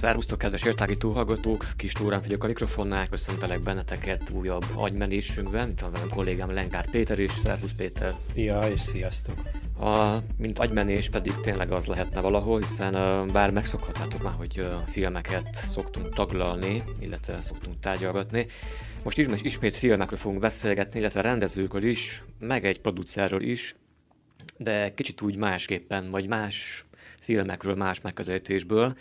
Szervusztok, kedves értági túlhallgatók! Kis Túrán vagyok a mikrofonnál, köszöntelek benneteket újabb agymenésünkben. Itt van velem kollégám Lenkár Péter is. Szervusz Péter! Szia és sziasztok! A, mint agymenés pedig tényleg az lehetne valahol, hiszen bár megszokhatnátok már, hogy filmeket szoktunk taglalni, illetve szoktunk tárgyalgatni, most ismét, ismét filmekről fogunk beszélgetni, illetve rendezőkről is, meg egy producerről is, de kicsit úgy másképpen, vagy más filmekről, más megközelítésből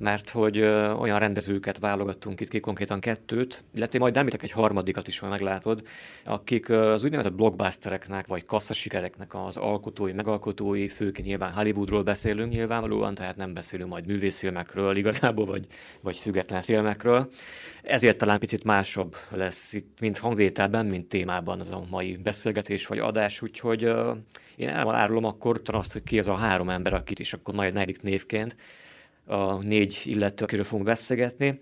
mert hogy olyan rendezőket válogattunk itt ki, konkrétan kettőt, illetve majd említek egy harmadikat is, ha meglátod, akik az úgynevezett blockbustereknek vagy kasszasikereknek az alkotói, megalkotói, főként nyilván Hollywoodról beszélünk nyilvánvalóan, tehát nem beszélünk majd művészfilmekről igazából, vagy, vagy független filmekről. Ezért talán picit másabb lesz itt, mint hangvételben, mint témában az a mai beszélgetés vagy adás, úgyhogy én elárulom akkor azt, hogy ki az a három ember, akit is akkor majd negyedik névként a négy illető, akiről fogunk beszélgetni.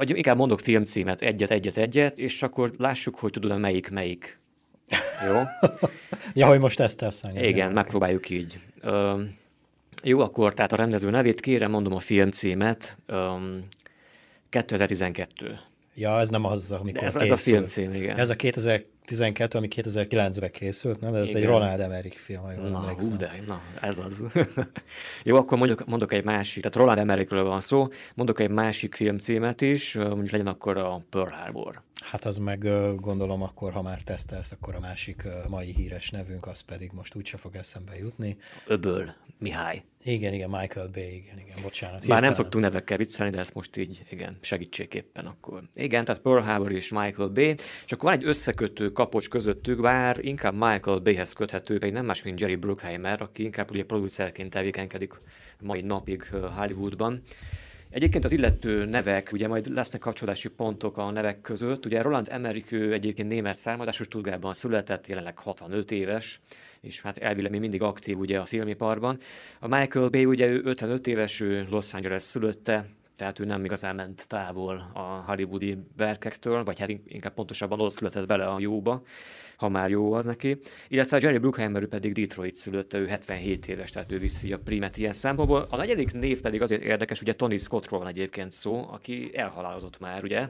Inkább mondok filmcímet, egyet, egyet, egyet, és akkor lássuk, hogy tudod, melyik, melyik. Jó? ja, hogy most ezt tesz. Igen, megpróbáljuk így. Ö, jó, akkor tehát a rendező nevét kérem, mondom a filmcímet. Ö, 2012. Ja, ez nem az, amikor ez, ez a filmcím, igen. Ez a 2000 12, ami 2009-ben készült, nem? De ez Igen. egy Ronald Emmerich film, ha jól na, Hú, de, na, ez az. Jó, akkor mondok, mondok egy másik, tehát Ronald Emmerichről van szó, mondok egy másik film címet is, mondjuk legyen akkor a Pearl Harbor. Hát az meg gondolom akkor, ha már tesztelsz, akkor a másik mai híres nevünk, az pedig most úgyse fog eszembe jutni. Öböl Mihály. Igen, igen, Michael Bay, igen, igen, bocsánat. Bár nem szoktunk nevekkel viccelni, de ezt most így, igen, segítségképpen akkor. Igen, tehát Pearl Harbor és Michael Bay, és akkor van egy összekötő kapocs közöttük, bár inkább Michael Bayhez köthető, egy nem más, mint Jerry Bruckheimer, aki inkább ugye producerként tevékenykedik mai napig Hollywoodban. Egyébként az illető nevek, ugye majd lesznek kapcsolási pontok a nevek között. Ugye Roland Emmerich ő egyébként német származású Stuttgartban született, jelenleg 65 éves, és hát elvileg még mindig aktív ugye a filmiparban. A Michael Bay ugye ő 55 éves, ő Los Angeles szülötte, tehát ő nem igazán ment távol a hollywoodi verkektől, vagy hát inkább pontosabban ott született bele a jóba ha már jó az neki. Illetve a Jerry Bruckheimer pedig Detroit szülött, ő 77 éves, tehát ő viszi a primet ilyen számból. A negyedik név pedig azért érdekes, ugye Tony Scottról van egyébként szó, aki elhalálozott már, ugye?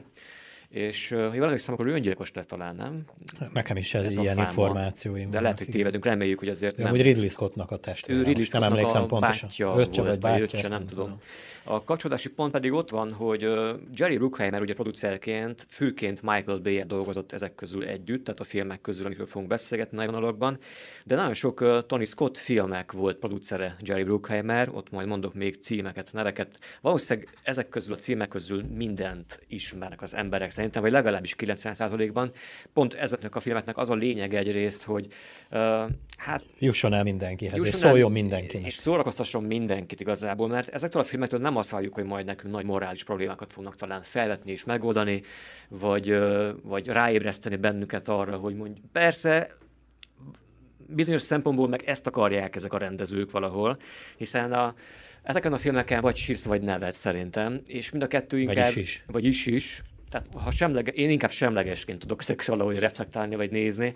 És ha jól emlékszem, akkor ő öngyilkos lett talán, nem? Nekem is ez, ez ilyen információim. De lehet, hogy tévedünk, reméljük, hogy azért ja, nem. Úgy Ridley Scottnak a testvére. Ő Ridley Scottnak nem emlékszem a pontosan. Bátyja öccse vagy bátyja, öccse, nem, nem tudom. tudom. A kapcsolódási pont pedig ott van, hogy Jerry Bruckheimer ugye producerként, főként Michael bay dolgozott ezek közül együtt, tehát a filmek közül, amikről fogunk beszélgetni nagyon alakban, de nagyon sok Tony Scott filmek volt producere Jerry Bruckheimer, ott majd mondok még címeket, neveket. Valószínűleg ezek közül a címek közül mindent ismernek az emberek szerintem, vagy legalábbis 90%-ban. Pont ezeknek a filmeknek az a lényeg egyrészt, hogy uh, hát... Jusson el mindenkihez, jusson és szóljon el, mindenkinek. És szórakoztasson mindenkit igazából, mert ezektől a filmektől nem azt várjuk, hogy majd nekünk nagy morális problémákat fognak talán felvetni és megoldani, vagy, vagy ráébreszteni bennünket arra, hogy mondj persze bizonyos szempontból meg ezt akarják ezek a rendezők valahol, hiszen a, ezeken a filmeken vagy sírsz, vagy nevet szerintem, és mind a kettő inkább... Vagy is. Vagyis is. Tehát ha semlege, én inkább semlegesként tudok ezekről valahogy reflektálni, vagy nézni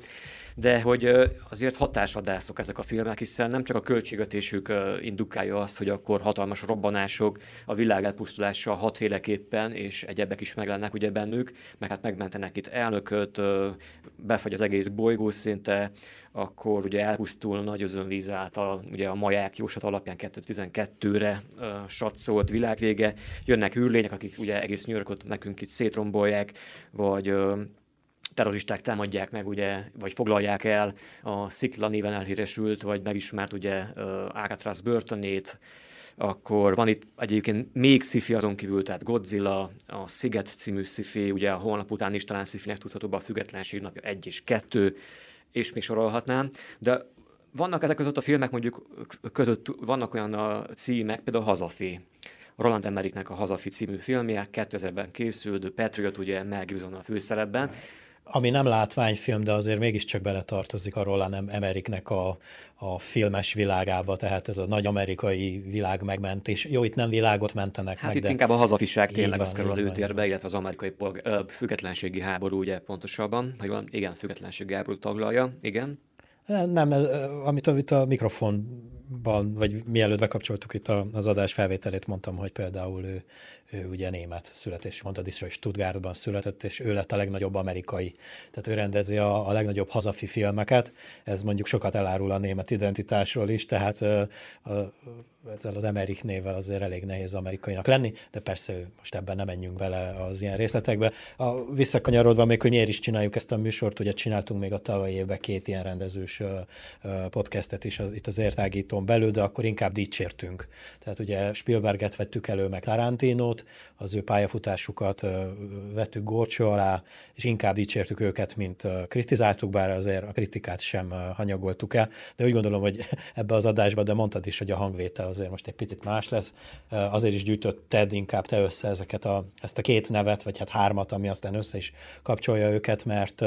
de hogy azért hatásvadászok ezek a filmek, hiszen nem csak a költségvetésük indukálja azt, hogy akkor hatalmas robbanások, a világ elpusztulása hatféleképpen, és egyebek is meglennek ugye bennük, meg hát megmentenek itt elnököt, befagy az egész bolygó szinte, akkor ugye elpusztul nagy özönvíz által, ugye a maják jósat alapján 2012-re uh, satszolt világvége, jönnek űrlények, akik ugye egész New nekünk itt szétrombolják, vagy uh, terroristák támadják meg, ugye, vagy foglalják el a Szikla néven elhíresült, vagy megismert ugye Alcatraz börtönét, akkor van itt egyébként még szifi azon kívül, tehát Godzilla, a Sziget című szifi, ugye a holnap után is talán szifinek tudható a függetlenség napja 1 és 2, és még sorolhatnám, de vannak ezek között a filmek mondjuk között vannak olyan a címek, például Hazafi, Roland Emmerichnek a Hazafi című filmje, 2000-ben készült, Patriot ugye Mel Gibson a főszerepben, ami nem látványfilm, de azért mégiscsak beletartozik a Roland Emeriknek a, a filmes világába, tehát ez a nagy amerikai világ megmentés. Jó, itt nem világot mentenek hát meg, itt de... inkább a hazafiság tényleg az kerül előtérbe, illetve az amerikai polg- ö, függetlenségi háború, ugye pontosabban, hogy van, igen, függetlenségi háború taglalja, igen. Nem, nem amit, amit a mikrofon korábban, vagy mielőtt bekapcsoltuk itt az adás felvételét, mondtam, hogy például ő, ő ugye német születés, mondtad is, hogy Stuttgartban született, és ő lett a legnagyobb amerikai. Tehát ő rendezi a, a legnagyobb hazafi filmeket, ez mondjuk sokat elárul a német identitásról is, tehát ö, ö, ezzel az Amerik névvel azért elég nehéz amerikainak lenni, de persze most ebben nem menjünk bele az ilyen részletekbe. A, visszakanyarodva még, hogy miért is csináljuk ezt a műsort, ugye csináltunk még a tavalyi évben két ilyen rendezős podcastet is, az, itt az értágító Washington belül, de akkor inkább dicsértünk. Tehát ugye Spielberget vettük elő, meg Tarantinót, az ő pályafutásukat vettük górcső alá, és inkább dicsértük őket, mint kritizáltuk, bár azért a kritikát sem hanyagoltuk el. De úgy gondolom, hogy ebbe az adásba, de mondtad is, hogy a hangvétel azért most egy picit más lesz. Azért is gyűjtötted inkább te össze ezeket a, ezt a két nevet, vagy hát hármat, ami aztán össze is kapcsolja őket, mert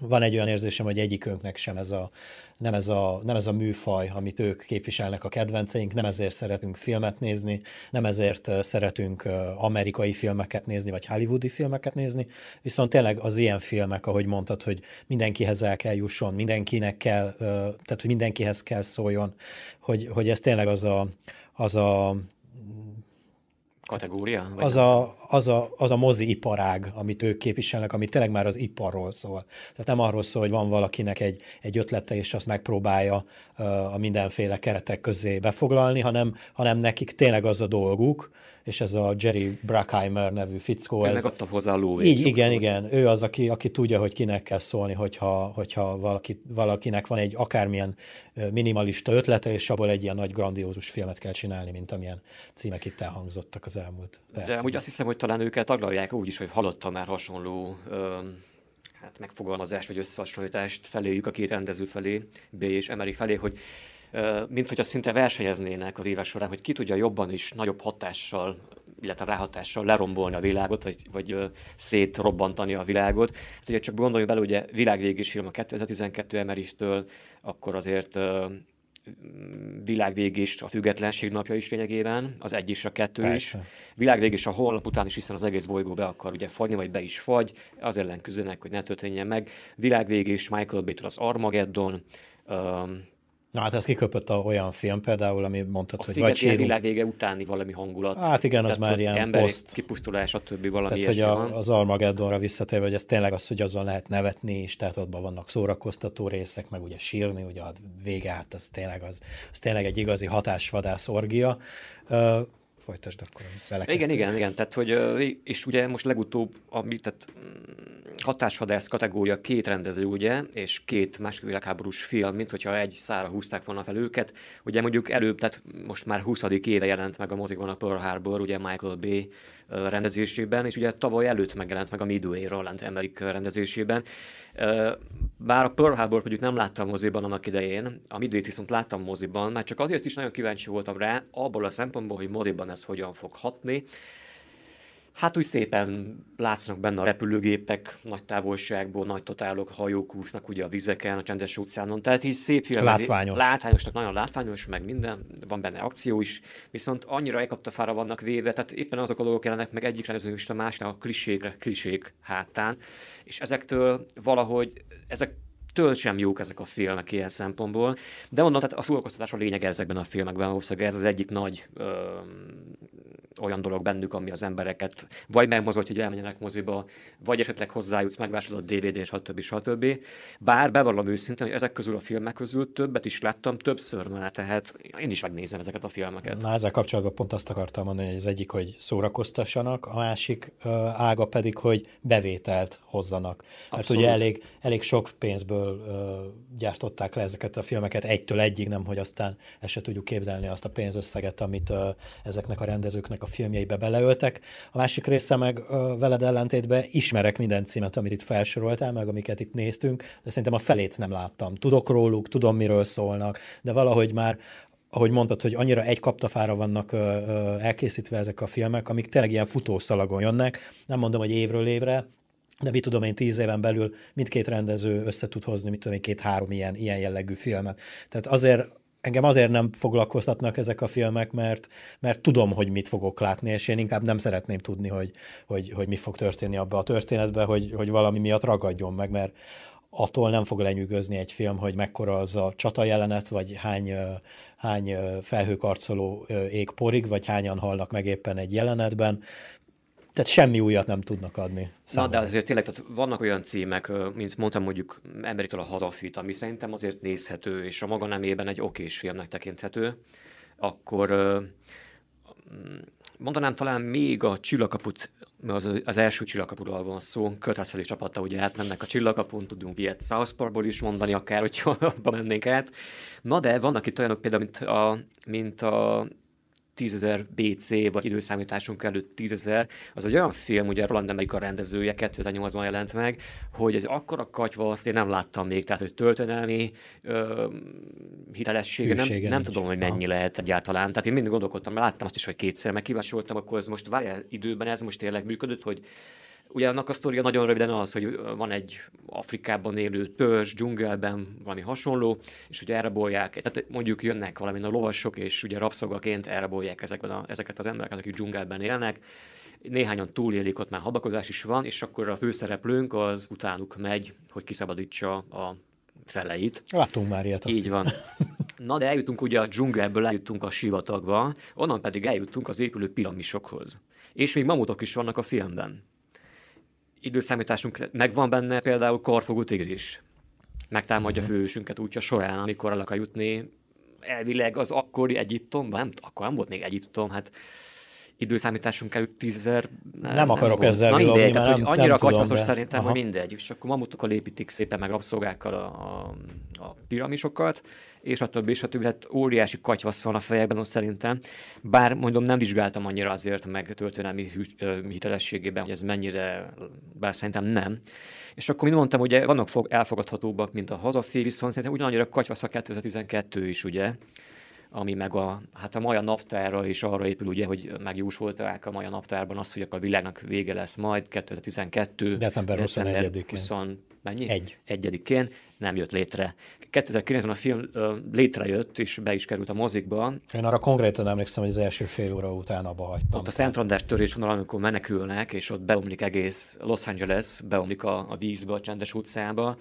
van egy olyan érzésem, hogy egyikünknek sem ez a, nem, ez a, nem ez a műfaj, amit ők képviselnek a kedvenceink, nem ezért szeretünk filmet nézni, nem ezért eh, szeretünk eh, amerikai filmeket nézni, vagy hollywoodi filmeket nézni, viszont tényleg az ilyen filmek, ahogy mondtad, hogy mindenkihez el kell jusson, mindenkinek kell, eh, tehát hogy mindenkihez kell szóljon, hogy, hogy ez tényleg az a, az a Kategória? Az a, az, a, az a mozi iparág, amit ők képviselnek, ami tényleg már az iparról szól. Tehát nem arról szól, hogy van valakinek egy, egy ötlete, és azt megpróbálja a mindenféle keretek közé befoglalni, hanem, hanem nekik tényleg az a dolguk, és ez a Jerry Bruckheimer nevű fickó. Ennek ez, adta hozzá a lóvét. Így, igen, igen. Ő az, aki, aki tudja, hogy kinek kell szólni, hogyha, hogyha valaki, valakinek van egy akármilyen minimalista ötlete, és abból egy ilyen nagy grandiózus filmet kell csinálni, mint amilyen címek itt elhangzottak az elmúlt percben. De úgy azt hiszem, hogy talán őket taglalják úgy is, hogy halottam már hasonló öm, hát megfogalmazást vagy összehasonlítást feléjük a két rendező felé, B és Emery felé, hogy mint hogyha szinte versenyeznének az éves során, hogy ki tudja jobban is nagyobb hatással, illetve ráhatással lerombolni a világot, vagy, vagy szétrobbantani a világot. Hát ugye csak gondoljunk bele, ugye világvégés film a 2012 emeristől, akkor azért világvégés a függetlenség napja is lényegében, az egy is a kettő Persze. is. Világvégés a holnap után is, hiszen az egész bolygó be akar ugye fagyni, vagy be is fagy, az ellen küzdenek, hogy ne történjen meg. Világvégés Michael Bétől az Armageddon, um, Na hát ez kiköpött a olyan film például, ami mondtad, a hogy vagy sírunk. A világvége utáni valami hangulat. Hát igen, az Tehát, már ilyen emberek, poszt. kipusztulás, többi valami Tehát, hogy a, van. az Armageddonra visszatérve, hogy ez tényleg az, hogy azon lehet nevetni is, tehát ott vannak szórakoztató részek, meg ugye sírni, ugye a vége, hát az tényleg, az, az tényleg egy igazi hatásvadász orgia folytasd akkor, amit vele Igen, igen, igen. Tehát, hogy, és ugye most legutóbb, amit tehát mm, hatásvadász kategória két rendező, ugye, és két másik világháborús film, mint hogyha egy szára húzták volna fel őket. Ugye mondjuk előbb, tehát most már 20. éve jelent meg a mozikban a Pearl Harbor, ugye Michael B rendezésében, és ugye tavaly előtt megjelent meg a Midway Roland Emmerich rendezésében. Bár a Pearl Harbor mondjuk nem láttam moziban annak idején, a midway viszont láttam moziban, már csak azért is nagyon kíváncsi voltam rá, abból a szempontból, hogy moziban ez hogyan fog hatni, Hát úgy szépen látszanak benne a repülőgépek, nagy távolságból, nagy totálok, hajók úsznak ugye a vizeken, a csendes óceánon, tehát így szép film. Látványos. Látványosnak, nagyon látványos, meg minden, van benne akció is, viszont annyira elkapta fára vannak véve, tehát éppen azok a dolgok jelennek meg egyik a másnál a klisékre, klisék hátán, és ezektől valahogy, ezek től sem jók ezek a filmek ilyen szempontból, de mondom, tehát a szórakoztatás a lényeg ezekben a filmekben, valószínűleg ez az egyik nagy ö, olyan dolog bennük, ami az embereket vagy megmozgatja, hogy elmenjenek moziba, vagy esetleg hozzájutsz, megvásárolod a DVD-n, stb. stb. Bár bevallom őszintén, hogy ezek közül a filmek közül többet is láttam többször mert tehát én is megnézem ezeket a filmeket. Na ezzel kapcsolatban pont azt akartam mondani, hogy az egyik, hogy szórakoztassanak, a másik ága pedig, hogy bevételt hozzanak. Abszolút. Mert ugye elég, elég sok pénzből gyártották le ezeket a filmeket egytől egyig, nem hogy aztán ezt se tudjuk képzelni azt a pénzösszeget, amit ezeknek a rendezőknek a filmjeibe beleöltek. A másik része meg veled ellentétben ismerek minden címet, amit itt felsoroltál, meg amiket itt néztünk, de szerintem a felét nem láttam. Tudok róluk, tudom, miről szólnak, de valahogy már ahogy mondtad, hogy annyira egy kaptafára vannak ö, ö, elkészítve ezek a filmek, amik tényleg ilyen futószalagon jönnek. Nem mondom, hogy évről évre, de mi tudom én, tíz éven belül mindkét rendező össze tud hozni, mit tudom én, két-három ilyen, ilyen jellegű filmet. Tehát azért engem azért nem foglalkoztatnak ezek a filmek, mert, mert tudom, hogy mit fogok látni, és én inkább nem szeretném tudni, hogy, hogy, hogy mi fog történni abba a történetbe, hogy, hogy valami miatt ragadjon meg, mert attól nem fog lenyűgözni egy film, hogy mekkora az a csata jelenet, vagy hány, hány felhőkarcoló ég porig, vagy hányan halnak meg éppen egy jelenetben. Tehát semmi újat nem tudnak adni. Számára. Na, de azért tényleg, tehát vannak olyan címek, mint mondtam mondjuk emberitől a Hazafit, ami szerintem azért nézhető, és a maga nemében egy okés filmnek tekinthető, akkor mondanám talán még a csillagkaput, mert az, az első csillagkapuról van szó, kötelezhető csapata, ugye mennek a csillagkapun, tudunk ilyet South Parkból is mondani, akár, hogyha abban mennénk át. Na de vannak itt olyanok például, mint a, mint a tízezer BC, vagy időszámításunk előtt tízezer, az egy olyan film, ugye Roland Emmerich a rendezője, 2008-ban jelent meg, hogy egy akkora katyva azt én nem láttam még, tehát hogy történelmi ö, hitelessége, nem, nem tudom, hogy mennyi ha. lehet egyáltalán. Tehát én mindig gondolkodtam, mert láttam azt is, hogy kétszer megkívásoltam, akkor ez most várja időben, ez most tényleg működött, hogy Ugye annak a sztoria nagyon röviden az, hogy van egy Afrikában élő törzs, dzsungelben, valami hasonló, és ugye elrabolják, tehát mondjuk jönnek valami a lovasok, és ugye rabszolgaként elrabolják ezekben a, ezeket az embereket, akik dzsungelben élnek, néhányan túlélik, ott már habakozás is van, és akkor a főszereplőnk az utánuk megy, hogy kiszabadítsa a feleit. Látunk már ilyet. Így van. Na de eljutunk ugye a dzsungelből, eljutunk a sivatagba, onnan pedig eljutunk az épülő piramisokhoz. És még mamutok is vannak a filmben időszámításunk megvan benne például Korfogú Tigris. Megtámadja uh-huh. Mhm. fősünket útja során, amikor el akar jutni elvileg az akkori Egyiptomban, nem, akkor nem volt még Egyiptom, hát időszámításunk előtt tízezer... Nem, nem akarok volt. ezzel mindegy, vilogni, tehát, hogy nem, annyira katyvaszos szerintem, Aha. hogy mindegy. És akkor mamutokkal építik szépen meg rabszolgákkal a, a, a piramisokat, és a többi, és a többi. Tehát óriási katyvasz van a fejekben ott szerintem. Bár mondom, nem vizsgáltam annyira azért meg történelmi hitelességében, hogy ez mennyire, bár szerintem nem. És akkor mi mondtam, hogy vannak elfogadhatóbbak, mint a hazafi, viszont szerintem ugyanannyira katyvasz a 2012 is, ugye? ami meg a, hát a maja naptárra is arra épül, ugye, hogy megjósolták a maja naptárban azt, hogy akkor a világnak vége lesz majd 2012. December 21-én. mennyi? Egy. Egyedikén nem jött létre. 2009-ben a film ö, létrejött, és be is került a mozikba. Én arra konkrétan emlékszem, hogy az első fél óra után abba hagytam. Ott a Szentrandás törés van, amikor menekülnek, és ott beomlik egész Los Angeles, beomlik a, a vízbe, a csendes utcába,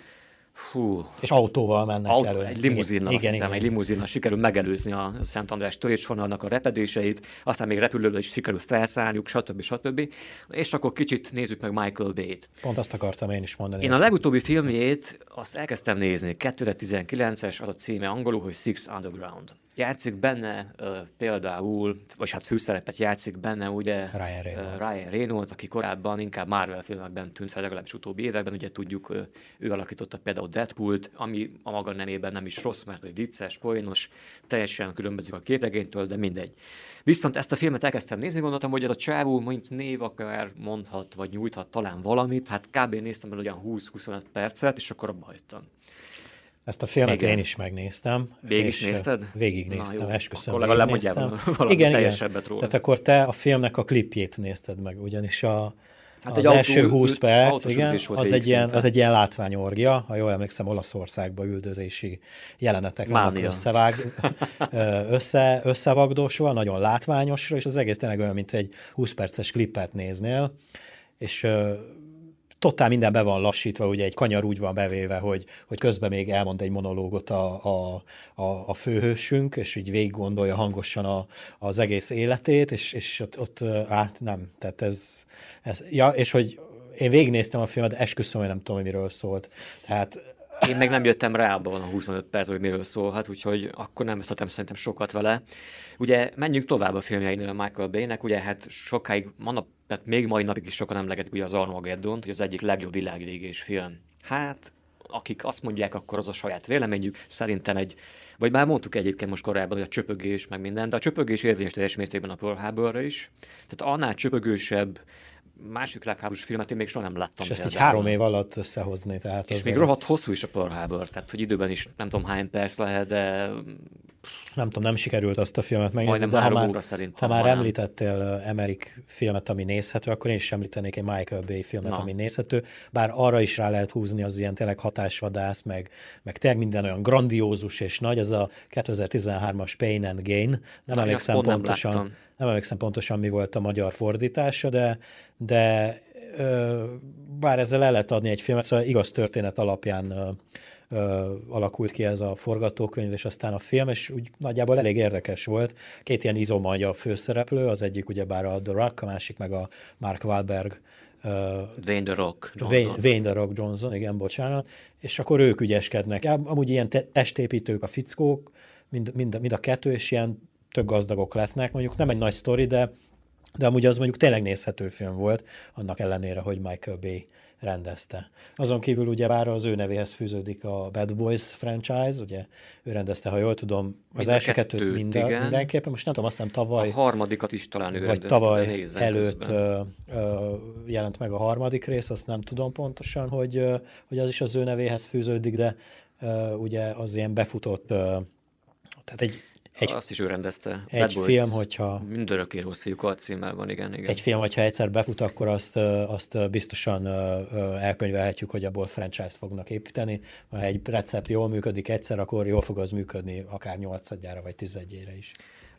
Fú. És autóval mennek Autó, elő. Egy limuzinnal, igen, azt igen, hiszem, igen. egy limuzinnal sikerül megelőzni a Szent András törésvonalnak a repedéseit, aztán még repülőről is sikerül felszálljuk, stb. stb. És akkor kicsit nézzük meg Michael Bay-t. Pont azt akartam én is mondani. Én a legutóbbi filmjét azt elkezdtem nézni, 2019-es, az a címe angolul, hogy Six Underground. Játszik benne uh, például, vagy hát főszerepet játszik benne ugye Ryan Reynolds, uh, Ryan Reynolds aki korábban inkább Marvel filmekben tűnt fel, legalábbis utóbbi években, ugye tudjuk, uh, ő alakította például például Deadpoolt, ami a maga nemében nem is rossz, mert egy vicces, poénos, teljesen különbözik a képregénytől, de mindegy. Viszont ezt a filmet elkezdtem nézni, gondoltam, hogy ez a csávú, mint név akár mondhat, vagy nyújthat talán valamit, hát kb. néztem el olyan 20-25 percet, és akkor abba hagytam. Ezt a filmet igen. én is megnéztem. Végig is nézted? néztem, esküszöm. Akkor legalább mondjál valami igen, igen. róla. Tehát akkor te a filmnek a klipjét nézted meg, ugyanis a, Hát az egy első autó, 20 perc, igen, az egy, ilyen, az egy ilyen látványorgia, ha jól emlékszem, Olaszországba üldözési jelenetek vannak összevág, össze, összevagdosva, nagyon látványosra, és az egész tényleg olyan, mint egy 20 perces klipet néznél, és totál minden be van lassítva, ugye egy kanyar úgy van bevéve, hogy, hogy közben még elmond egy monológot a, a, a, a főhősünk, és így végig gondolja hangosan a, az egész életét, és, és ott, ott hát nem, tehát ez, ez ja, és hogy én végignéztem a filmet, de esküszöm, hogy nem tudom, hogy miről szólt. Tehát én meg nem jöttem rá abban a 25 percben, hogy miről szólhat, úgyhogy akkor nem beszéltem szerintem sokat vele. Ugye menjünk tovább a filmjeinél a Michael Bay-nek, ugye hát sokáig, manap, tehát még mai napig is sokan emlegetik ugye az Armageddon-t, hogy az egyik legjobb világvégés film. Hát, akik azt mondják, akkor az a saját véleményük. Szerintem egy, vagy már mondtuk egyébként most korábban, hogy a csöpögés, meg minden, de a csöpögés érvényes teljes mértékben a Pearl is. Tehát annál csöpögősebb másik világháborús filmet én még soha nem láttam. És ezt egy három év alatt összehozni. Tehát és még az... rohadt hosszú is a Pearl Harbor, tehát hogy időben is nem tudom hány perc lehet, de... Nem tudom, nem sikerült azt a filmet megnézni, Majdnem de ha már, óra szerintem, ha már hanem. említettél Amerik filmet, ami nézhető, akkor én is említenék egy Michael Bay filmet, Na. ami nézhető, bár arra is rá lehet húzni az ilyen tényleg hatásvadász, meg, meg tényleg minden olyan grandiózus és nagy, ez a 2013-as Pain and Gain, nem Na, elég pontosan. Nem nem emlékszem pontosan, mi volt a magyar fordítása, de, de bár ezzel el lehet adni egy filmet, szóval igaz történet alapján alakult ki ez a forgatókönyv, és aztán a film, és úgy nagyjából elég érdekes volt. Két ilyen izomany főszereplő, az egyik ugyebár a The Rock, a másik meg a Mark Wahlberg Wayne the Rock Johnson. Wayne the Rock Johnson, igen, bocsánat. És akkor ők ügyeskednek. Amúgy ilyen testépítők a fickók, mind, mind, mind a kettő, és ilyen tök gazdagok lesznek. Mondjuk nem egy nagy sztori, de, de amúgy az mondjuk tényleg nézhető film volt, annak ellenére, hogy Michael Bay rendezte. Azon kívül ugye bár az ő nevéhez fűződik a Bad Boys franchise, ugye ő rendezte, ha jól tudom, az első kettőt, kettőt mind, igen. mindenképpen, most nem tudom, azt hiszem tavaly... A harmadikat is talán ő vagy rendezte, tavaly előtt ö, ö, jelent meg a harmadik rész, azt nem tudom pontosan, hogy, ö, hogy az is az ő nevéhez fűződik, de ö, ugye az ilyen befutott, ö, tehát egy egy, Azt is ő rendezte. Egy Bad Boys, film, hogyha... Mindörökké rossz fiúk a címmel van, igen, igen. Egy film, hogyha egyszer befut, akkor azt, azt biztosan elkönyvelhetjük, hogy abból franchise t fognak építeni. Ha egy recept jól működik egyszer, akkor jól fog az működni akár nyolcadjára vagy tizedjére is.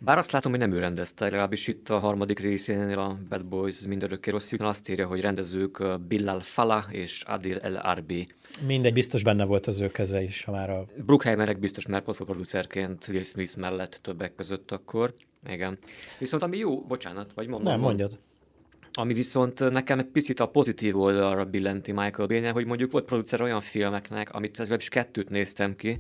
Bár azt látom, hogy nem ő rendezte, legalábbis itt a harmadik részénél a Bad Boys mindörökké rossz fiúknál azt írja, hogy rendezők Billal Fala és Adil El Arbi. Mindegy, biztos benne volt az ő keze is, ha már a... Bruckheimerek biztos mert már producerként Will Smith mellett többek között akkor. Igen. Viszont ami jó, bocsánat, vagy mondom. Nem, mondjad. Ami viszont nekem egy picit a pozitív oldalra billenti Michael Bénye, hogy mondjuk volt producer olyan filmeknek, amit legalábbis kettőt néztem ki,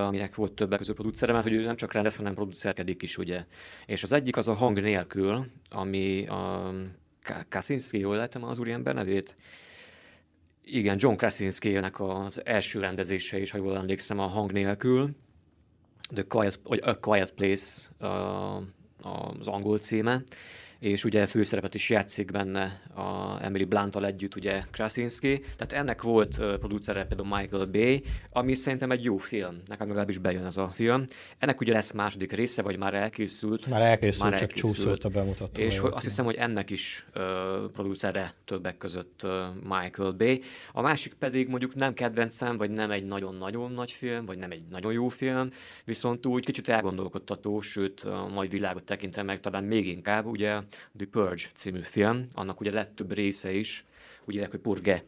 aminek volt többek közül producere, mert hogy ő nem csak rendez, hanem producerkedik is, ugye. És az egyik az a hang nélkül, ami a Kaczynski, jól lehetem az úriember nevét? Igen, John kaczynski az első rendezése is, ha jól emlékszem, a hang nélkül. The Quiet, vagy A Quiet Place az angol címe és ugye főszerepet is játszik benne a Emily blunt együtt, ugye Krasinski. Tehát ennek volt producere például Michael Bay, ami szerintem egy jó film. Nekem legalábbis bejön ez a film. Ennek ugye lesz második része, vagy már elkészült. Már elkészült, már elkészült csak csúszott a bemutató. És azt hiszem, hogy ennek is ö, producere többek között Michael Bay. A másik pedig mondjuk nem kedvencem, vagy nem egy nagyon-nagyon nagy film, vagy nem egy nagyon jó film, viszont úgy kicsit elgondolkodtató, sőt a mai világot tekintem meg talán még inkább, ugye The Purge című film, annak ugye lett több része is, úgy írják, hogy Purge.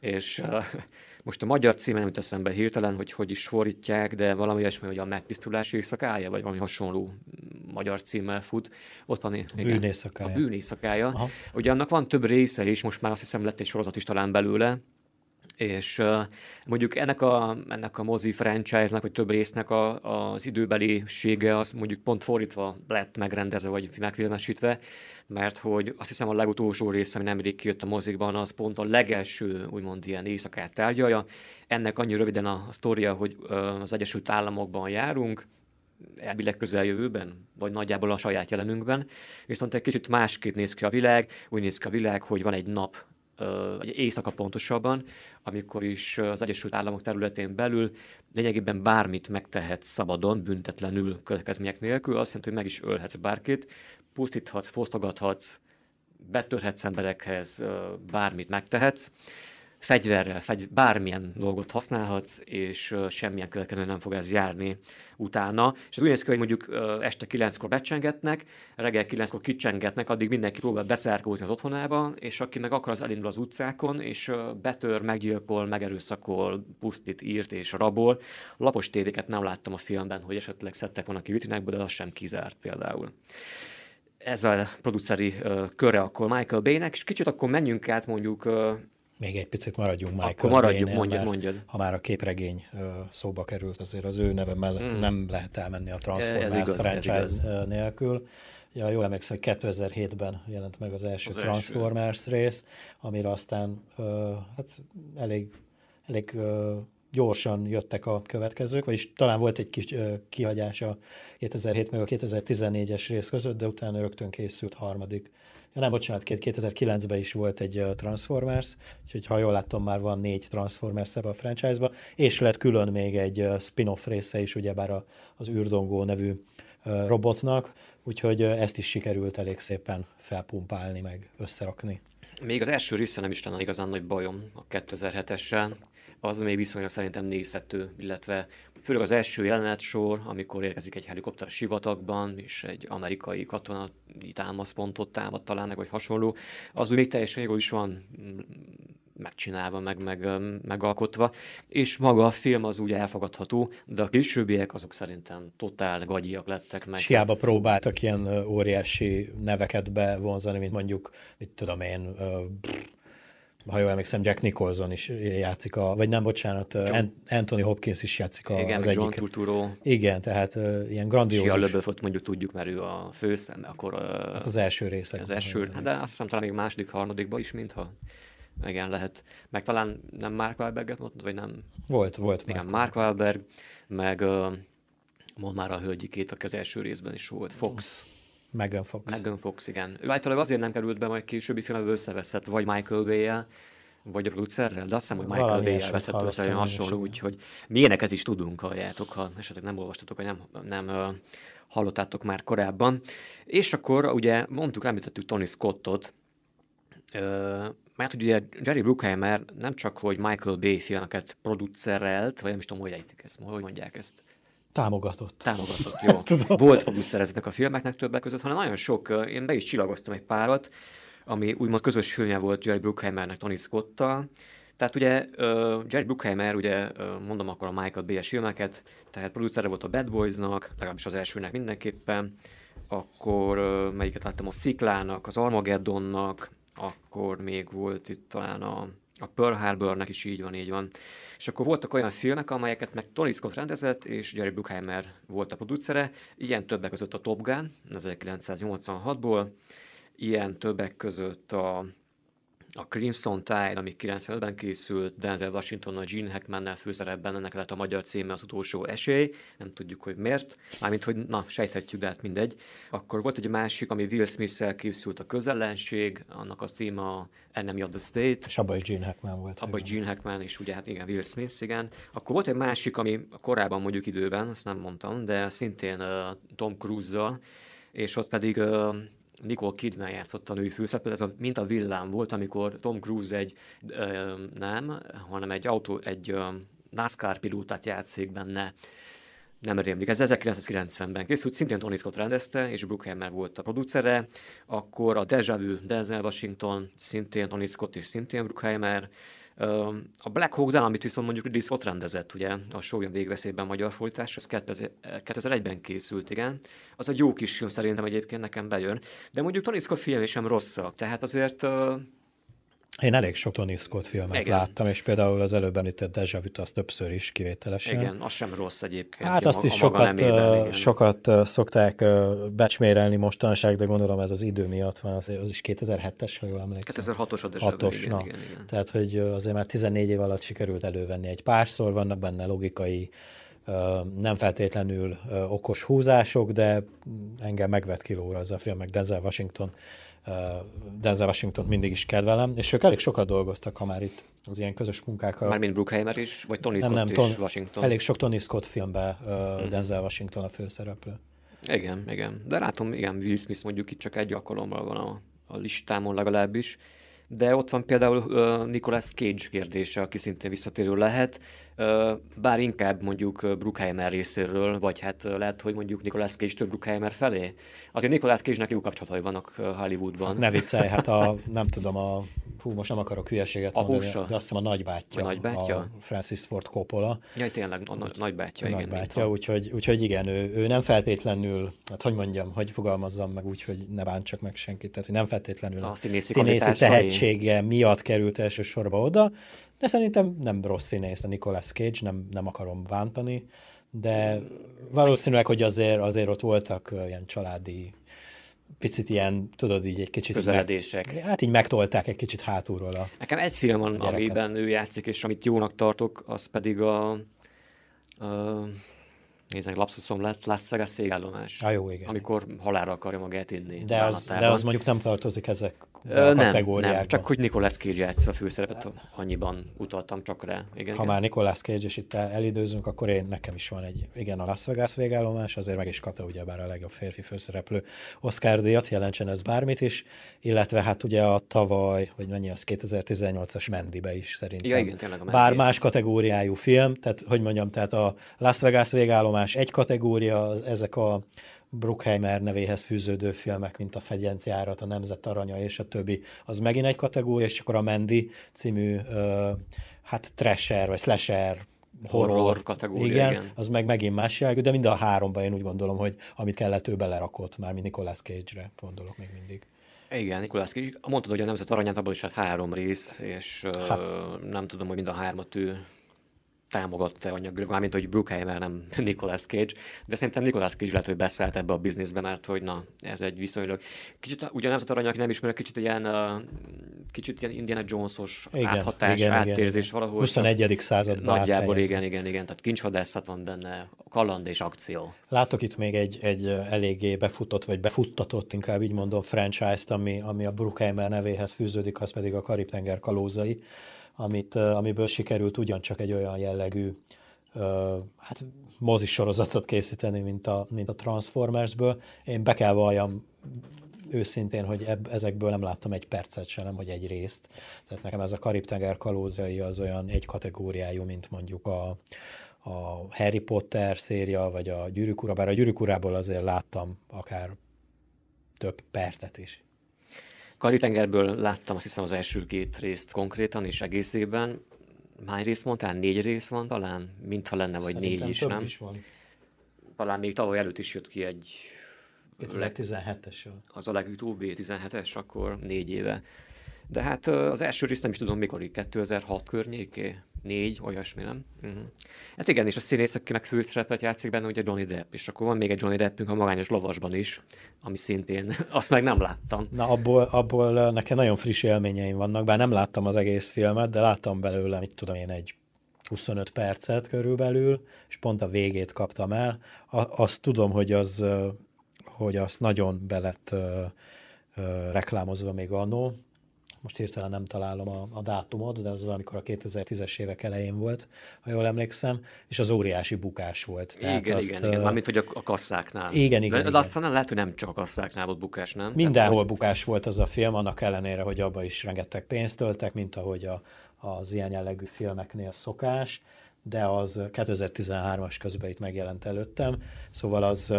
És uh, most a magyar címe nem jut eszembe hirtelen, hogy hogy is fordítják, de valami olyasmi, hogy a megtisztulás éjszakája, vagy valami hasonló magyar címmel fut. Ott van igen, bűnészakája. a bűnészakája. Aha. Ugye annak van több része is, most már azt hiszem lett egy sorozat is talán belőle, és uh, mondjuk ennek a, ennek a mozi franchise-nak, vagy több résznek a, az időbelisége az mondjuk pont fordítva lett megrendezve, vagy megfilmesítve, mert hogy azt hiszem a legutolsó rész, ami nemrég kijött a mozikban, az pont a legelső, úgymond ilyen éjszakát tárgyalja. Ennek annyi röviden a, a sztoria, hogy uh, az Egyesült Államokban járunk, elvileg közeljövőben, vagy nagyjából a saját jelenünkben, viszont egy kicsit másképp néz ki a világ, úgy néz ki a világ, hogy van egy nap, egy éjszaka pontosabban, amikor is az Egyesült Államok területén belül lényegében bármit megtehetsz szabadon, büntetlenül, következmények nélkül, azt jelenti, hogy meg is ölhetsz bárkit, pusztíthatsz, fosztogathatsz, betörhetsz emberekhez, bármit megtehetsz fegyverrel, fegy, bármilyen dolgot használhatsz, és uh, semmilyen következő nem fog ez járni utána. És ez úgy néz ki, hogy mondjuk uh, este kilenckor becsengetnek, reggel kilenckor kicsengetnek, addig mindenki próbál beszárkózni az otthonába, és aki meg akar, az elindul az utcákon, és uh, betör, meggyilkol, megerőszakol, pusztít, írt és rabol. Lapos tévéket nem láttam a filmben, hogy esetleg szedtek volna ki vitrinekből, de az sem kizárt például ez a produceri uh, köre akkor Michael Bay-nek, és kicsit akkor menjünk át mondjuk uh, még egy picit maradjunk Michael Akkor maradjunk, mondjad, mondjad. Ha már a képregény szóba került, azért az ő neve mellett mm. nem lehet elmenni a Transformers igaz, franchise nélkül. Ja, jól emlékszem, hogy 2007-ben jelent meg az első az Transformers első. rész, amire aztán hát elég, elég gyorsan jöttek a következők, vagyis talán volt egy kis kihagyás a 2007 meg a 2014-es rész között, de utána rögtön készült harmadik Ja nem, bocsánat, 2009-ben is volt egy Transformers, úgyhogy ha jól láttam, már van négy Transformers ebben a franchise ban és lett külön még egy spin-off része is, ugyebár a, az űrdongó nevű robotnak, úgyhogy ezt is sikerült elég szépen felpumpálni, meg összerakni. Még az első része nem is lenne igazán nagy bajom a 2007-essel az még viszonylag szerintem nézhető, illetve főleg az első sor, amikor érkezik egy helikopter a sivatagban, és egy amerikai katonai támaszpontot támad talán, vagy hasonló, az úgy még teljesen jól is van megcsinálva, meg, meg, megalkotva, és maga a film az úgy elfogadható, de a későbbiek azok szerintem totál gagyiak lettek meg. És hiába próbáltak ilyen óriási neveket bevonzani, mint mondjuk, mit tudom én, uh ha jól emlékszem, Jack Nicholson is játszik, a, vagy nem, bocsánat, John... Anthony Hopkins is játszik a, Igen, az John egyik. Turturro. Igen, tehát uh, ilyen grandiózus. Sia Löböfot mondjuk tudjuk, mert ő a főszem, akkor... Uh, hát az első részek. Az első, hát de azt hiszem talán még második, harmadikba is, mintha igen, lehet. Meg talán nem Mark Wahlberget mondtad, vagy nem? Volt, volt. Igen, Mark, Mark Wahlberg, meg uh, mond már a hölgyikét, aki az első részben is volt, Fox. Megan Fox. Megan Fox, igen. Ő általában azért nem került be majd későbbi filmben összeveszett, vagy Michael bay vagy a producerrel, de azt hiszem, hogy Michael Bay-jel veszett össze olyan hasonló, úgyhogy mi ilyeneket is tudunk, halljátok, ha esetleg nem olvastatok, vagy nem, nem hallottátok már korábban. És akkor ugye mondtuk, említettük Tony Scottot, mert ugye Jerry Bruckheimer nem csak, hogy Michael Bay filmeket producerelt, vagy nem is tudom, hogy ezt, hogy mondják ezt, Támogatott. Támogatott, jó. Tudom. Volt fogjuk szereznek a filmeknek többek között, hanem nagyon sok, én be is csillagoztam egy párat, ami úgymond közös filmje volt Jerry Bruckheimernek Tony Scott-tal. Tehát ugye uh, Jerry Bruckheimer, ugye uh, mondom akkor a Michael b filmeket, tehát producere volt a Bad Boys-nak, legalábbis az elsőnek mindenképpen, akkor uh, melyiket láttam a Sziklának, az Armageddonnak, akkor még volt itt talán a a Pearl Harbornek is így van, így van. És akkor voltak olyan filmek, amelyeket meg Tony Scott rendezett, és Jerry Bruckheimer volt a producere. Ilyen többek között a Top Gun 1986-ból, ilyen többek között a a Crimson Tide, ami 90 ben készült, Denzel Washington a Gene Hackman-nel főszerepben, ennek lett a magyar címe az utolsó esély, nem tudjuk, hogy miért, mármint, hogy na, sejthetjük, de hát mindegy. Akkor volt egy másik, ami Will Smith-szel készült a közellenség, annak a címe a Enemy of the State. És abban is Gene Hackman volt. Abban is Gene Hackman, és ugye hát igen, Will Smith, igen. Akkor volt egy másik, ami korábban mondjuk időben, azt nem mondtam, de szintén uh, Tom Cruise-zal, és ott pedig uh, Nicole Kidman játszott a női főszereplőt, ez a, mint a villám volt, amikor Tom Cruise egy, ö, nem, hanem egy autó, egy ö, NASCAR pilótát játszik benne, nem rémlik. Ez 1990-ben készült, szintén Tony Scott rendezte, és Bruckheimer volt a producere, akkor a Deja Vu, Denzel Washington, szintén Tony Scott és szintén Bruckheimer, a Black Hawk Down, amit viszont mondjuk Ridley Scott rendezett, ugye, a Sólyom végveszélyben magyar folytás, az 2001-ben készült, igen. Az egy jó kis film szerintem egyébként nekem bejön. De mondjuk Tony Scott film sem rosszak, tehát azért én elég sok Tony Scott filmet Igen. láttam, és például az előbb említett Deja Vu-t azt többször is kivételesen. Igen, az sem rossz egyébként. Hát azt is sokat, nemében, sokat szokták becsmérelni mostanság, de gondolom ez az idő miatt van, az, az is 2007-es, ha jól emlékszem. 2006-os a Deja 6-os, igen, igen, igen. Tehát, hogy azért már 14 év alatt sikerült elővenni egy párszor, vannak benne logikai nem feltétlenül okos húzások, de engem megvett kilóra az a film, meg Denzel Washington Denzel washington mindig is kedvelem, és ők elég sokat dolgoztak, ha már itt az ilyen közös munkákkal. Mármint Bruckheimer is, vagy Tony Scott nem, nem, Ton, Washington. Elég sok Tony Scott filmben uh, mhm. Denzel Washington a főszereplő. Igen, igen. De látom, igen, Will Smith mondjuk itt csak egy alkalommal van a, a listámon legalábbis. De ott van például uh, Nicolas Cage kérdése, aki szintén visszatérő lehet bár inkább mondjuk Bruckheimer részéről, vagy hát lehet, hogy mondjuk Nicolas Cage több Bruckheimer felé. Azért Nicolas Cage-nek jó kapcsolatai vannak Hollywoodban. Ne viccelj, hát a, nem tudom, a, hú, most nem akarok hülyeséget a mondani, húsa. de azt hiszem a nagybátyja, a, nagybátyja? a Francis Ford Coppola. Jaj, tényleg, a nagy, nagybátyja, a igen. Nagybátyja, úgyhogy, úgyhogy igen, ő, ő nem feltétlenül, hát hogy mondjam, hogy fogalmazzam meg úgy, hogy ne bántsak meg senkit, tehát hogy nem feltétlenül a színészi, színészi tehetsége miatt került elsősorban oda, de szerintem nem rossz színész a Nicolas Cage, nem, nem akarom bántani, de valószínűleg, hogy azért, azért ott voltak ilyen családi picit ilyen, tudod, így egy kicsit... Közeledések. meg, hát így megtolták egy kicsit hátulról a Nekem egy film van, gyereket. amiben ő játszik, és amit jónak tartok, az pedig a... a Nézzek, lapszuszom lett Las Vegas végállomás. jó, igen. Amikor halálra akarja magát inni. De az, de az mondjuk nem tartozik ezek Ö, nem, nem, csak hogy Nicolas Cage játszva a főszerepet, annyiban utaltam csak rá. Igen, ha igen. már Nicolas Cage, és itt elidőzünk, akkor én, nekem is van egy, igen, a Las Vegas végállomás, azért meg is kapta ugyebár a legjobb férfi főszereplő Oscar díjat, jelentsen ez bármit is, illetve hát ugye a tavaly, vagy mennyi az 2018-as Mendibe is szerintem. Ja, igen, tényleg a Mendi. Bár más kategóriájú film, tehát hogy mondjam, tehát a Las Vegas végállomás egy kategória, ezek a Bruckheimer nevéhez fűződő filmek, mint a Fegyenciárat, a Nemzet Aranya és a többi, az megint egy kategória, és akkor a Mendi című, hát Trasher vagy slasher horror, horror kategória. Igen, igen, az meg megint más jelgő, de mind a háromban én úgy gondolom, hogy amit kellett, ő belerakott, már mint Nicolas Cage-re gondolok még mindig. Igen, Nikolás Kicsi, mondtad, hogy a Nemzet Aranyát abban is hát három rész, és hát. ö, nem tudom, hogy mind a hármat ő támogatta anyagilag, mármint hogy Bruckheimer, nem Nicolas Cage, de szerintem Nicolas Cage lehet, hogy beszállt ebbe a bizniszbe, mert hogy na, ez egy viszonylag, kicsit ugye nem arany, nem ismerek, kicsit ilyen, uh, kicsit ilyen Indiana Jones-os igen, áthatás, igen, áttérzés igen. valahol. 21. században Nagyjából áthelyez. igen, igen, igen, tehát kincshadászat van benne, kaland és akció. Látok itt még egy, egy eléggé befutott, vagy befuttatott, inkább így mondom, franchise-t, ami, ami a Bruckheimer nevéhez fűződik, az pedig a Karib-tenger kalózai amit, amiből sikerült ugyancsak egy olyan jellegű hát mozis sorozatot készíteni, mint a, mint a Transformersből. Én be kell valljam őszintén, hogy eb, ezekből nem láttam egy percet sem, nem, hogy egy részt. Tehát nekem ez a Karib-tenger kalózai az olyan egy kategóriájú, mint mondjuk a, a Harry Potter széria, vagy a Gyűrűk ura, bár a Gyűrűk urából azért láttam akár több percet is. Karitengerből láttam azt hiszem az első két részt konkrétan és egészében. Hány rész mondtál? Négy rész van talán? Mintha lenne, vagy Szerintem négy is, nem? Is van. Talán még tavaly előtt is jött ki egy... 2017-es. Az a legutóbbi 17-es, akkor négy éve. De hát az első részt nem is tudom mikor, 2006 környéké? négy, olyasmi, nem? Uh-huh. Hát igen, és a színész, aki meg főszerepet játszik benne, ugye Johnny Depp, és akkor van még egy Johnny Deppünk a magányos lovasban is, ami szintén, azt meg nem láttam. Na, abból, abból nekem nagyon friss élményeim vannak, bár nem láttam az egész filmet, de láttam belőle, mit tudom én, egy 25 percet körülbelül, és pont a végét kaptam el. A, azt tudom, hogy az, hogy az nagyon belett reklámozva még annó, most hirtelen nem találom a, a dátumot, de az valamikor a 2010-es évek elején volt, ha jól emlékszem, és az óriási bukás volt. Tehát igen, azt, igen, igen. Mármint, hogy a, a kasszáknál. Igen, igen. De, de igen. aztán lehet, hogy nem csak a kasszáknál volt bukás, nem? Mindenhol Tehát, bukás volt az a film, annak ellenére, hogy abba is rengeteg pénzt töltek, mint ahogy a, az ilyen jellegű filmeknél szokás, de az 2013-as közben itt megjelent előttem, szóval az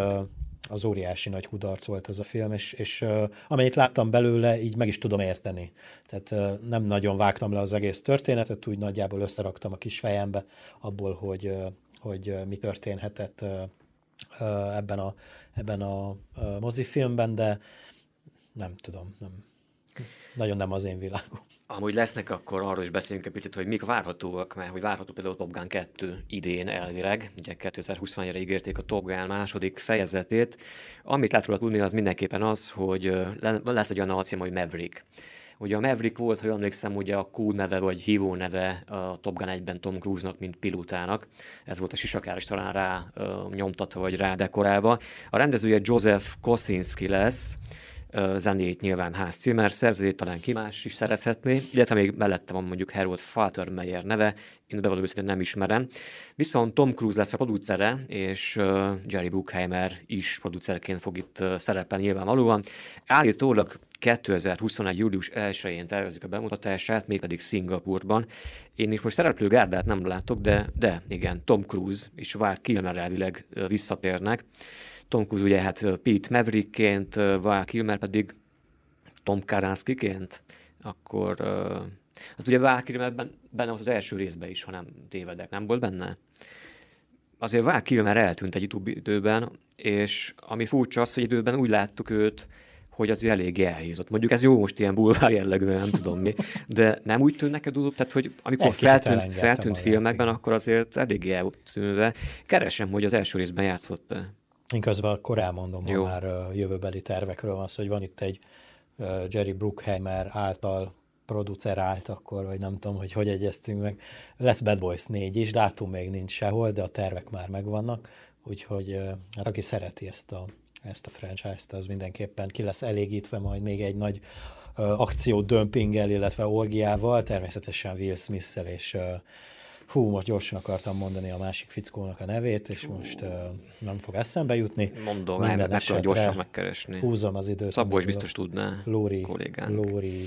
az óriási nagy kudarc volt ez a film, és, és amennyit láttam belőle, így meg is tudom érteni. Tehát nem nagyon vágtam le az egész történetet, úgy nagyjából összeraktam a kis fejembe abból, hogy, hogy mi történhetett ebben a, ebben a mozifilmben, de nem tudom, nem. Nagyon nem az én világom. Amúgy lesznek, akkor arról is beszélünk egy picit, hogy mik várhatóak, mert hogy várható például Top Gun 2 idén elvileg, ugye 2020-ra ígérték a Top Gun második fejezetét. Amit lehet róla tudni, az mindenképpen az, hogy lesz egy olyan alcím, hogy Maverick. Ugye a Maverick volt, ha jól emlékszem, ugye a Q neve vagy hívó neve a Top Gun 1-ben Tom Cruise-nak, mint pilótának. Ez volt a sisakár is talán rá ö, nyomtatva, vagy rá dekorálva. A rendezője Joseph Kosinski lesz, zenét nyilván Hans Zimmer szerzőjét, talán ki más is szerezhetné, illetve még mellette van mondjuk Harold Faltermeyer neve, én bevallom őszintén nem ismerem. Viszont Tom Cruise lesz a producere, és Jerry Bruckheimer is producerként fog itt szerepelni nyilvánvalóan. Állítólag 2021. július 1-én tervezik a bemutatását, mégpedig Szingapurban. Én is most szereplő gárdát nem látok, de, de igen, Tom Cruise és Val Kilmer elvileg visszatérnek. Tom Cruise ugye hát Pete Maverickként, Val Kilmer pedig Tom Karanskiként, akkor hát ugye Val Kilmer benne az, az első részben is, ha nem tévedek, nem volt benne? Azért Val Kilmer eltűnt egy utóbbi időben, és ami furcsa az, hogy időben úgy láttuk őt, hogy az eléggé elhízott. Mondjuk ez jó most ilyen bulvár jellegű, nem tudom mi, de nem úgy tűn neked tehát hogy amikor feltűnt, feltűnt filmekben, akkor azért eléggé eltűnve. Keresem, hogy az első részben játszott én közben akkor elmondom, Jó. ha már jövőbeli tervekről van szó, hogy van itt egy Jerry Bruckheimer által producer állt akkor, vagy nem tudom, hogy hogy egyeztünk meg. Lesz Bad Boys 4 is, dátum még nincs sehol, de a tervek már megvannak, úgyhogy hát aki szereti ezt a, ezt a franchise-t, az mindenképpen ki lesz elégítve majd még egy nagy uh, akció dömpinggel, illetve orgiával, természetesen Will Smith-szel és uh, Hú, most gyorsan akartam mondani a másik fickónak a nevét, és Hú. most uh, nem fog eszembe jutni. Mondom, Minden el, meg kell gyorsan megkeresni. Húzom az időt. Szabó is biztos tudná. Lóri, kollégánk. Lóri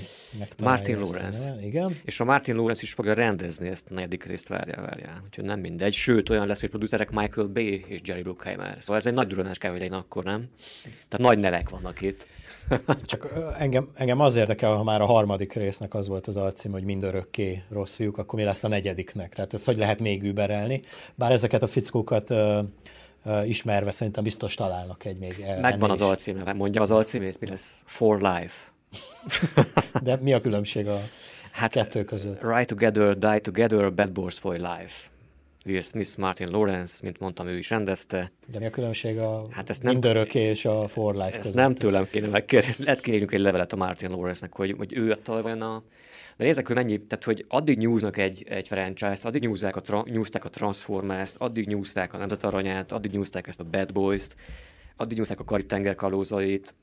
Martin Lawrence. igen. És a Martin Lawrence is fogja rendezni ezt a negyedik részt, várja, várja. Úgyhogy nem mindegy. Sőt, olyan lesz, hogy producerek Michael Bay és Jerry Bruckheimer. Szóval ez egy nagy durranás kell, hogy legyen akkor, nem? Tehát nagy nevek vannak itt. Csak engem, engem az érdekel, ha már a harmadik résznek az volt az alcím, hogy mindörökké rossz fiúk, akkor mi lesz a negyediknek? Tehát ez ezt hogy lehet még überelni. Bár ezeket a fickókat ö, ö, ismerve szerintem biztos találnak egy még. Megvan az alcíme, mondja az alcímét, mi lesz? For Life. De mi a különbség a hát, kettő között? Ride Together, Die Together, Bad Boys for Life. Will Smith, Martin Lawrence, mint mondtam, ő is rendezte. De mi a különbség a hát ezt nem, mindörökké és a For Life ezt között? nem tőlem kéne megkérdezni. Lehet kérjünk egy levelet a Martin Lawrence-nek, hogy, hogy ő a vajon a de nézzek, hogy mennyi, tehát hogy addig nyúznak egy, egy franchise-t, addig nyúzták a, tra- nyúzták a Transformers-t, addig nyúzták a Nemzet Aranyát, addig nyúzták ezt a Bad Boys-t, addig nyúzták a Karib-tenger kalózait,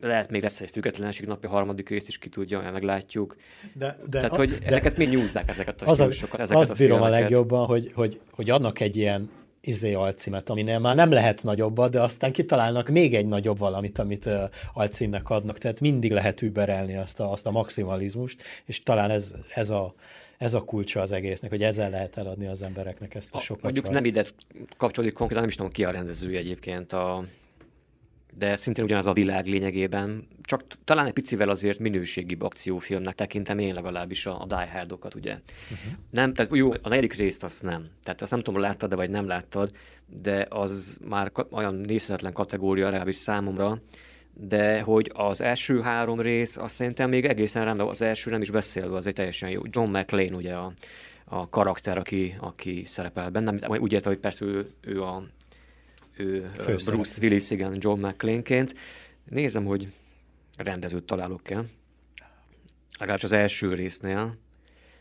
lehet még lesz egy függetlenség napja, harmadik rész is ki tudja, mert meglátjuk. De, de, Tehát, hogy de, ezeket de, mi nyúzzák, ezeket a az a, ezeket az a bírom a legjobban, hogy, hogy, hogy annak egy ilyen izé alcímet, aminél már nem lehet nagyobb, de aztán kitalálnak még egy nagyobb valamit, amit uh, alcímnek adnak, tehát mindig lehet überelni azt a, azt a maximalizmust, és talán ez, ez a ez a kulcsa az egésznek, hogy ezzel lehet eladni az embereknek ezt a, a sokat. Mondjuk nem ide kapcsolódik konkrétan, nem is tudom ki a rendező egyébként a, de szintén ugyanaz a világ lényegében, csak talán egy picivel azért minőségibb akciófilmnek tekintem én legalábbis a, a Die Hard-okat, ugye. Uh-huh. Nem, tehát jó, a negyedik részt azt nem. Tehát azt nem tudom, láttad de vagy nem láttad, de az már olyan nézhetetlen kategória legalábbis számomra, de hogy az első három rész, azt szerintem még egészen rendben, az első nem is beszélve, az egy teljesen jó. John McClane ugye a, a karakter, aki, aki szerepel benne. Úgy értem, hogy persze ő, ő a ő Főszerep. Bruce Willis, igen, John McClane-ként. Nézem, hogy rendezőt találok-e. Legalábbis az első résznél.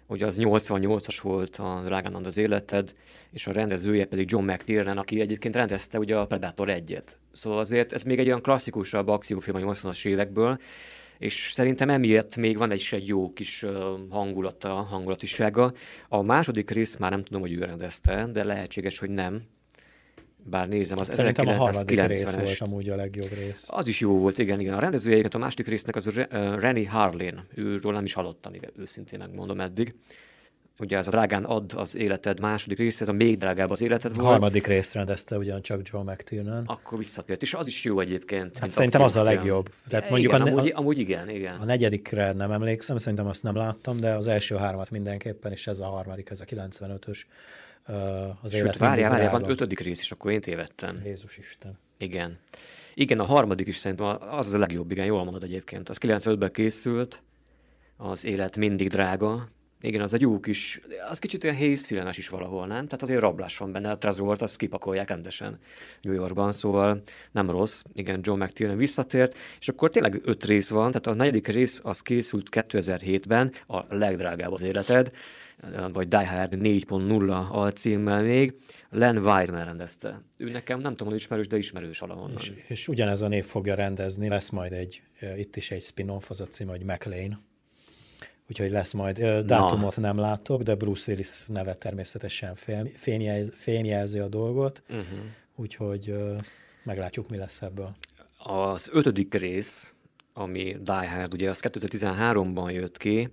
Ugye az 88-as volt a Drágán az életed, és a rendezője pedig John McTiernan, aki egyébként rendezte ugye a Predator 1-et. Szóval azért ez még egy olyan klasszikusabb akciófilm a 80-as évekből, és szerintem emiatt még van egy, egy jó kis hangulata, hangulatisága. A második rész már nem tudom, hogy ő rendezte, de lehetséges, hogy nem, bár nézem, az Szerintem 1990-es. rész volt amúgy a legjobb rész. Az is jó volt, igen, igen. A rendezője a második résznek az eh, Renny Harlin, őről nem is hallottam, igen, őszintén megmondom eddig. Ugye ez a Drágán ad az életed második része, ez a még drágább az életed volt. A harmadik részt rendezte ugyancsak Joe McTiernan. Akkor visszatért, és az is jó egyébként. Hát szerintem az a legjobb. Tehát mondjuk igen, a, amúgy, amúgy, igen, igen. A negyedikre nem emlékszem, szerintem azt nem láttam, de az első hármat mindenképpen, és ez a harmadik, ez a 95-ös az Sőt, várjál, várjál, van ötödik rész is, akkor én tévedtem. Jézus Isten. Igen. Igen, a harmadik is szerintem az az a legjobb, igen, jól mondod egyébként. Az 95-ben készült, az élet mindig drága. Igen, az egy jó kis, az kicsit olyan hézfilmes is valahol, nem? Tehát azért rablás van benne, a Trezort azt kipakolják rendesen New Yorkban, szóval nem rossz. Igen, John McTiernan visszatért, és akkor tényleg öt rész van, tehát a negyedik rész az készült 2007-ben, a legdrágább az életed, vagy Die Hard 4.0 alcímmel még, Len Wiseman rendezte. Ő nekem nem tudom, hogy ismerős, de ismerős alapon. És, és ugyanez a név fogja rendezni, lesz majd egy, itt is egy spin-off, az a cím, hogy McLean. Úgyhogy lesz majd, dátumot Na. nem látok, de Bruce Willis neve természetesen fényjelzi, fényjelzi a dolgot, uh-huh. úgyhogy meglátjuk, mi lesz ebből. Az ötödik rész, ami Die Hard, ugye az 2013-ban jött ki,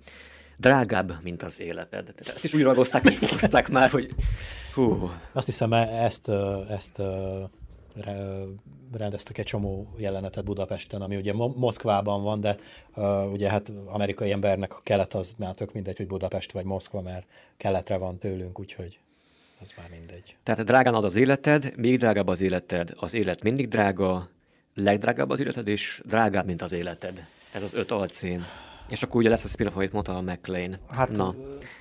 drágább, mint az életed. Tehát ezt is úgy ragozták és fokozták már, hogy hú. Azt hiszem, e- ezt, ezt rendeztek egy csomó jelenetet Budapesten, ami ugye Moszkvában van, de uh, ugye hát amerikai embernek a kelet az már tök mindegy, hogy Budapest vagy Moszkva, mert keletre van tőlünk, úgyhogy az már mindegy. Tehát drágán ad az életed, még drágább az életed, az élet mindig drága, legdrágább az életed, és drágább, mint az életed. Ez az öt alcím. És akkor ugye lesz a spin-off, amit mondta a McLean. Hát Na.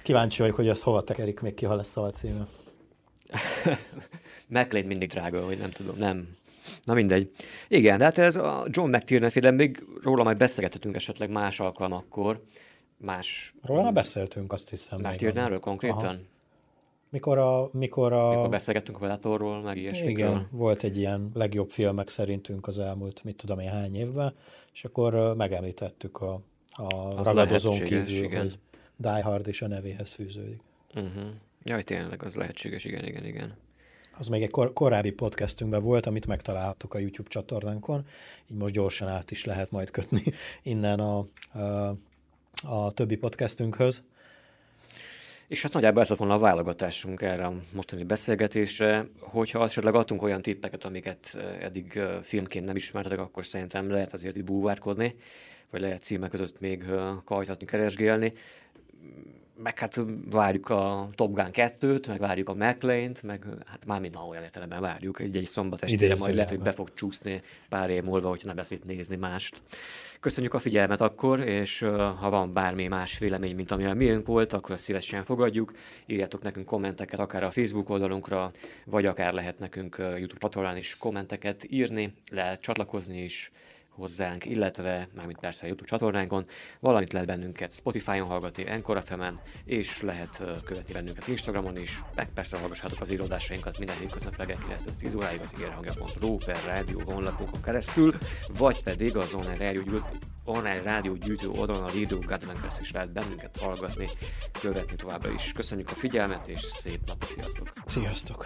kíváncsi vagyok, hogy azt hova tekerik még ki, ha lesz alcím. McLean mindig drága, hogy nem tudom, nem. Na mindegy. Igen, de hát ez a John McTiernan féle, még róla majd beszélgethetünk esetleg más alkalmakkor. Más... Róla beszéltünk, azt hiszem. McTiernanről konkrétan? Aha. Mikor a... Mikor, a... mikor beszélgettünk a Predatorról, meg ilyesmikről. Igen, volt egy ilyen legjobb filmek szerintünk az elmúlt, mit tudom én, hány évben, és akkor megemlítettük a, a ragadozón kívül, igen. hogy Die Hard is a nevéhez fűződik. Uh-huh. Jaj, tényleg, az lehetséges, igen, igen, igen az még egy kor- korábbi podcastünkben volt, amit megtaláltuk a YouTube csatornánkon, így most gyorsan át is lehet majd kötni innen a, a, a többi podcastünkhöz, és hát nagyjából ez lett volna a válogatásunk erre a mostani beszélgetésre, hogyha esetleg adtunk olyan tippeket, amiket eddig filmként nem ismertek, akkor szerintem lehet azért búvárkodni, vagy lehet címek között még kajtatni, keresgélni meg hát várjuk a Top Gun 2-t, meg várjuk a McLean-t, meg hát már minden olyan értelemben várjuk, egy, egy szombat estére majd lehet, hogy be fog csúszni pár év múlva, hogyha nem lesz itt nézni mást. Köszönjük a figyelmet akkor, és ha van bármi más vélemény, mint ami a miénk volt, akkor ezt szívesen fogadjuk. Írjátok nekünk kommenteket akár a Facebook oldalunkra, vagy akár lehet nekünk YouTube csatornán is kommenteket írni, lehet csatlakozni is, hozzánk, illetve, mármint persze a YouTube csatornánkon, valamint lehet bennünket Spotify-on hallgatni, Encore fm és lehet követni bennünket Instagramon is, meg persze hallgassátok az írodásainkat minden hétköznap reggel 9-10 óráig az érhangja.ru per rádió honlapunkon keresztül, vagy pedig az online rádió online rádió gyűjtő oldalon a Radio Garden keresztül is lehet bennünket hallgatni, követni továbbra is. Köszönjük a figyelmet, és szép napot, sziasztok! Sziasztok!